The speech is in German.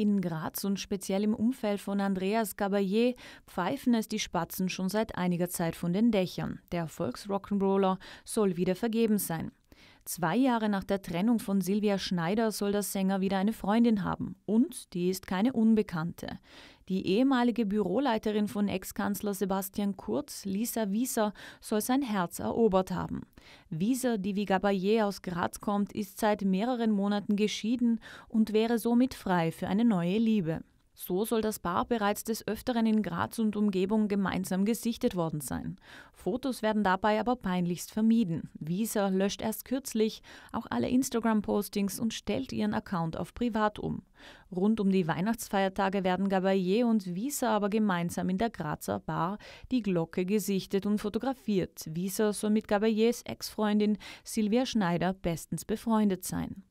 In Graz und speziell im Umfeld von Andreas Gabayé pfeifen es die Spatzen schon seit einiger Zeit von den Dächern. Der Volksrock'n'Roller soll wieder vergeben sein. Zwei Jahre nach der Trennung von Silvia Schneider soll der Sänger wieder eine Freundin haben. Und die ist keine Unbekannte. Die ehemalige Büroleiterin von Ex-Kanzler Sebastian Kurz, Lisa Wieser, soll sein Herz erobert haben. Wieser, die wie Gabayé aus Graz kommt, ist seit mehreren Monaten geschieden und wäre somit frei für eine neue Liebe. So soll das Paar bereits des Öfteren in Graz und Umgebung gemeinsam gesichtet worden sein. Fotos werden dabei aber peinlichst vermieden. Visa löscht erst kürzlich auch alle Instagram-Postings und stellt ihren Account auf privat um. Rund um die Weihnachtsfeiertage werden Gabayé und Visa aber gemeinsam in der Grazer Bar die Glocke gesichtet und fotografiert. Visa soll mit Gabayés Ex-Freundin Silvia Schneider bestens befreundet sein.